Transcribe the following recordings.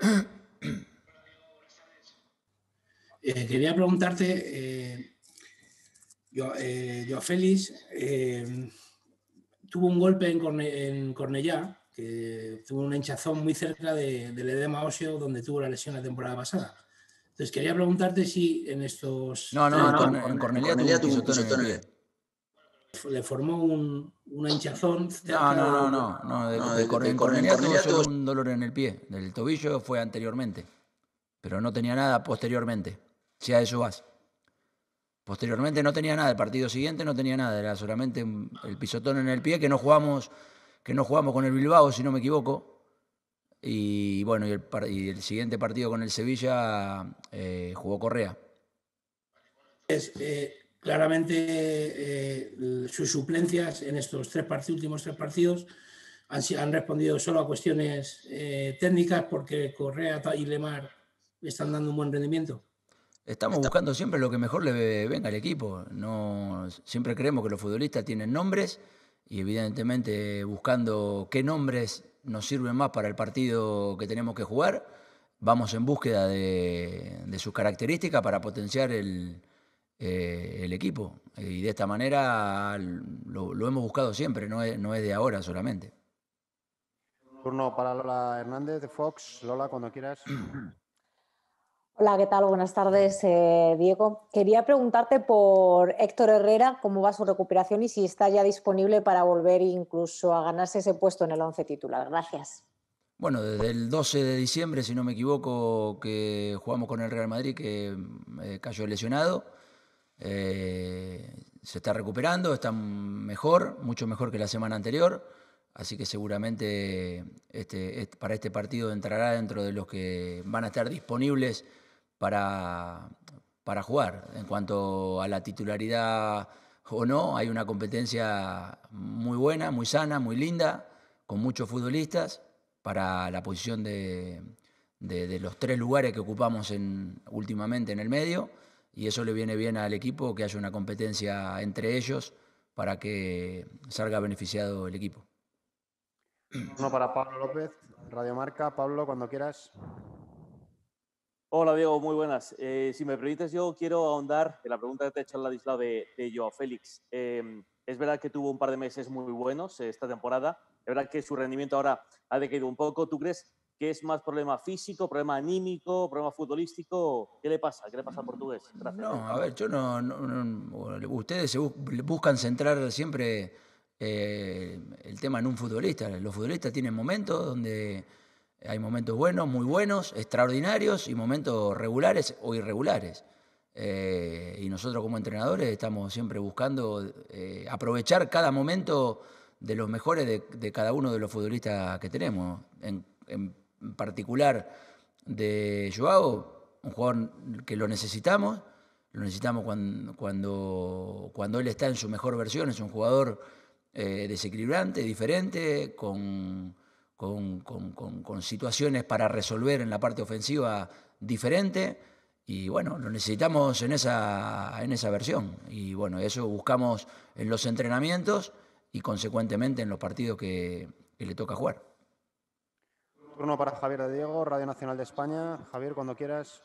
Eh, quería preguntarte, eh, eh, yo, Félix tuvo un golpe en, Cornellá, que tuvo una hinchazón muy cerca del edema óseo donde tuvo la lesión la temporada pasada. Entonces quería preguntarte si en estos... No, no, en, le formó un, una hinchazón. No, no, no, no, no. De, no, un dolor en el pie. Del tobillo fue anteriormente. Pero no tenía nada posteriormente. Si a eso vas. Posteriormente no tenía nada. El partido siguiente no tenía nada. Era solamente el pisotón en el pie que no jugamos, que no jugamos con el Bilbao, si no me equivoco. Y bueno, y el, siguiente partido con el Sevilla eh, jugó Correa. Es, eh, Claramente eh, sus suplencias en estos tres últimos tres partidos han, respondido solo a cuestiones eh, técnicas porque Correa y Lemar están dando un buen rendimiento. Estamos buscando siempre lo que mejor le venga al equipo. No, siempre creemos que los futbolistas tienen nombres y evidentemente buscando qué nombres nos sirven más para el partido que tenemos que jugar, vamos en búsqueda de sus características para potenciar el, eh, el equipo. Y de esta manera lo, hemos buscado siempre, no es, de ahora solamente. Turno para Lola Hernández de Fox. Lola, cuando quieras. Hola, ¿qué tal? Buenas tardes, eh, Diego. Quería preguntarte por Héctor Herrera, cómo va su recuperación y si está ya disponible para volver incluso a ganarse ese puesto en el 11 titular. Gracias. Bueno, desde el 12 de diciembre, si no me equivoco, que jugamos con el Real Madrid, que eh, cayó lesionado. Eh, se está recuperando, está mejor, mucho mejor que la semana anterior, así que seguramente este, para este partido entrará dentro de los que van a estar disponibles para, jugar. En cuanto a la titularidad o no, hay una competencia muy buena, muy sana, muy linda, con muchos futbolistas para la posición de, los tres lugares que ocupamos últimamente en el medio y eso le viene bien al equipo, que haya una competencia entre ellos para que salga beneficiado el equipo. Uno para Pablo López, RadioMarca, Pablo, cuando quieras. Hola Diego, muy buenas. Eh, si me permites, yo quiero ahondar en la pregunta que te ha hecho Ladislao de, de Joao Félix. Em, es verdad que tuvo un par de meses muy buenos eh, esta temporada. Es verdad que su rendimiento ahora ha decaído un poco. ¿Tú crees ¿Qué es más problema físico, problema anímico, problema futbolístico? ¿Qué le pasa? ¿Qué le pasa al portugués? No, a ver, yo no. ustedes buscan centrar siempre eh, el tema en un futbolista. Los futbolistas tienen momentos donde hay momentos buenos, muy buenos, extraordinarios y momentos regulares o irregulares. Eh, y nosotros como entrenadores estamos siempre buscando eh, aprovechar cada momento de los mejores de, cada uno de los futbolistas que tenemos, en particular de Joao, un jugador que lo necesitamos, lo necesitamos cuando, cuando, cuando él está en su mejor versión, es un jugador eh, desequilibrante, diferente, con, con, situaciones para resolver en la parte ofensiva diferente. Y bueno, lo necesitamos en esa, en esa versión. Y bueno, eso buscamos en los entrenamientos y consecuentemente en los partidos que le toca jugar para Javier de Diego, Radio Nacional de España. Javier, cuando quieras.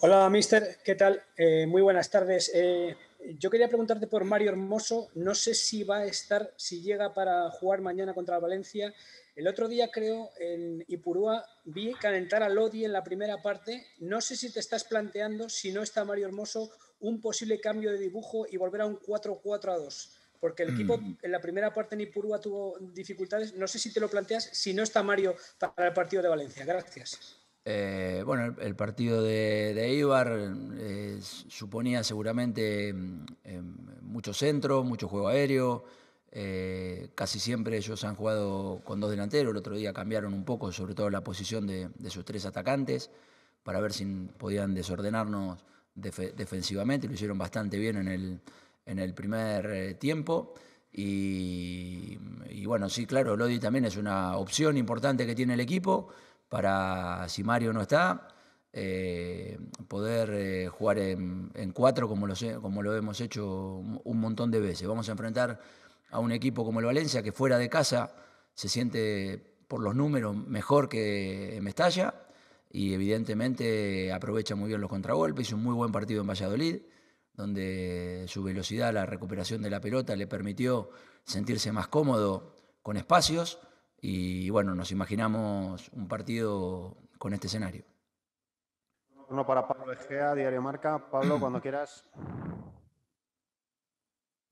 Hola, mister. ¿Qué tal? Eh, muy buenas tardes. Eh, yo quería preguntarte por Mario Hermoso. No sé si va a estar, si llega para jugar mañana contra Valencia. El otro día, creo, en Ipurúa vi calentar a Lodi en la primera parte. No sé si te estás planteando, si no está Mario Hermoso, un posible cambio de dibujo y volver a un 4-4 2 porque el equipo mm. en la primera parte en Ipurúa tuvo dificultades. No sé si te lo planteas, si no está Mario para el partido de Valencia. Gracias. Eh, bueno, el, partido de, Ibar eh, suponía seguramente mm, em, mucho centro, mucho juego aéreo. Eh, casi siempre ellos han jugado con dos delanteros. El otro día cambiaron un poco, sobre todo la posición de, sus tres atacantes, para ver si podían desordenarnos defensivamente. Lo hicieron bastante bien en el, en el primer eh, tiempo. Y, bueno, sí, claro, Lodi también es una opción importante que tiene el equipo para, si Mario no está, eh, poder eh, jugar en, cuatro como lo, como lo, hemos hecho un montón de veces. Vamos a enfrentar a un equipo como el Valencia que fuera de casa se siente por los números mejor que Mestalla y evidentemente aprovecha muy bien los contragolpes, hizo un muy buen partido en Valladolid donde su velocidad, la recuperación de la pelota le permitió sentirse más cómodo con espacios y bueno, nos imaginamos un partido con este escenario. para Pablo Diario Marca. Pablo, cuando quieras.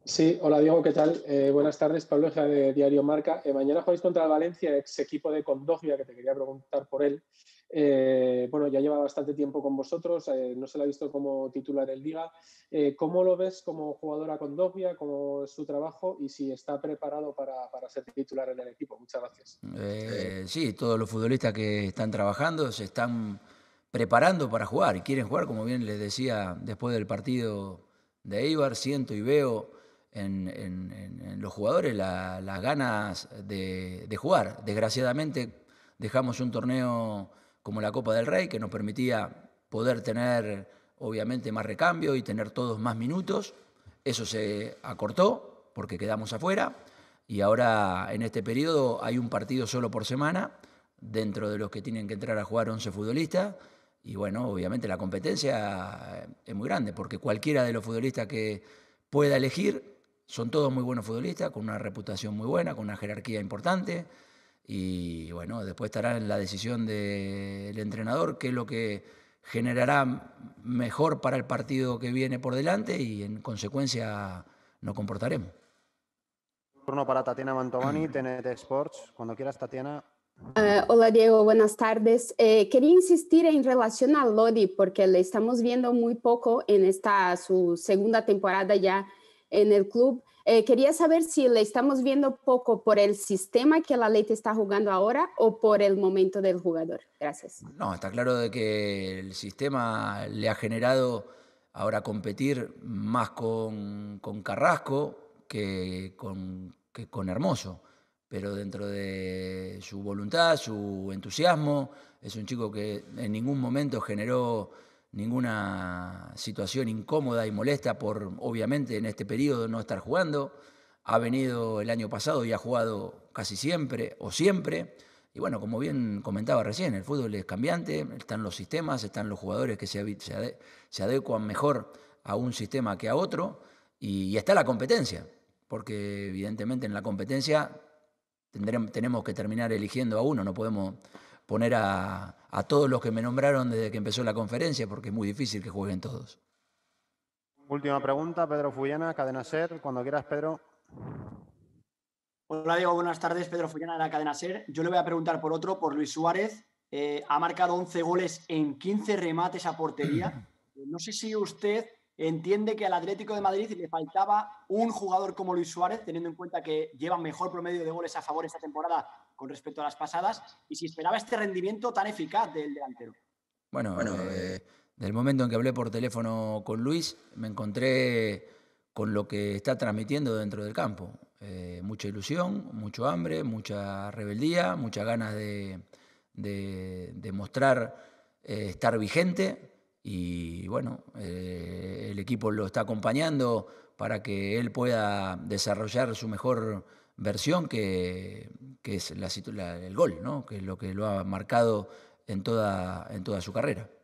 Sí, hola Diego, ¿qué tal? Eh, buenas tardes, Pablo Eja de Diario Marca. Eh, mañana jugáis contra el Valencia, ex equipo de Condogia, que te quería preguntar por él. Eh, bueno, ya lleva bastante tiempo con vosotros, no se la ha visto como titular el Liga. ¿Cómo lo ves como jugadora Condogia, cómo es su trabajo y si está preparado para, para ser titular en el equipo? Muchas gracias. sí, todos los futbolistas que están trabajando se están preparando para jugar y quieren jugar, como bien les decía después del partido de Eibar, siento y veo en, los jugadores las ganas de, de, jugar. Desgraciadamente dejamos un torneo como la Copa del Rey que nos permitía poder tener obviamente más recambio y tener todos más minutos. Eso se acortó porque quedamos afuera y ahora en este periodo hay un partido solo por semana dentro de los que tienen que entrar a jugar 11 futbolistas. Y bueno, obviamente la competencia eh, es muy grande, porque cualquiera de los futbolistas que pueda elegir son todos muy buenos futbolistas, con una reputación muy buena, con una jerarquía importante. Y bueno, después estará en la decisión del entrenador qué es lo que generará mejor para el partido que viene por delante y en consecuencia nos comportaremos. Turno para Tatiana Mantovani, TNT Sports. Cuando quieras, Tatiana. Eh, hola Diego, buenas tardes. Eh, quería insistir en relación a Lodi porque le estamos viendo muy poco en esta su segunda temporada ya en el club. Eh, quería saber si le estamos viendo poco por el sistema que la ley te está jugando ahora o por el momento del jugador. Gracias. No, está claro de que el sistema le ha generado ahora competir más con, Carrasco que con Hermoso, pero dentro de su voluntad, su entusiasmo, es un chico que en ningún momento generó ninguna situación incómoda y molesta por, obviamente, en este periodo no estar jugando. Ha venido el año pasado y ha jugado casi siempre o siempre. Y bueno, como bien comentaba recién, el fútbol es cambiante, están los sistemas, están los jugadores que se, adecuan mejor a un sistema que a otro, y, está la competencia, porque evidentemente en la competencia tenemos que terminar eligiendo a uno, no podemos poner a, a todos los que me nombraron desde que empezó la conferencia, porque es muy difícil que jueguen todos. Última pregunta, Pedro Fullana, Cadena Ser. Cuando quieras, Pedro. Hola, Diego. Buenas tardes. Pedro Fullana de la Cadena Ser. Yo le voy a preguntar por otro, por Luis Suárez. Eh, ha marcado 11 goles en 15 remates a portería. No sé si usted entiende que al Atlético de Madrid le faltaba un jugador como Luis Suárez, teniendo en cuenta que lleva mejor promedio de goles a favor esta temporada con respecto a las pasadas y si esperaba este rendimiento tan eficaz del delantero. Bueno, bueno eh, eh, del momento en que hablé por teléfono con Luis, me encontré con lo que está transmitiendo dentro del campo. Eh, mucha ilusión, mucho hambre, mucha rebeldía, muchas ganas de, de, mostrar estar vigente y bueno, el equipo lo está acompañando para que él pueda desarrollar su mejor versión que, es la, la, el gol, ¿no? que es lo que lo ha marcado en toda, en toda su carrera.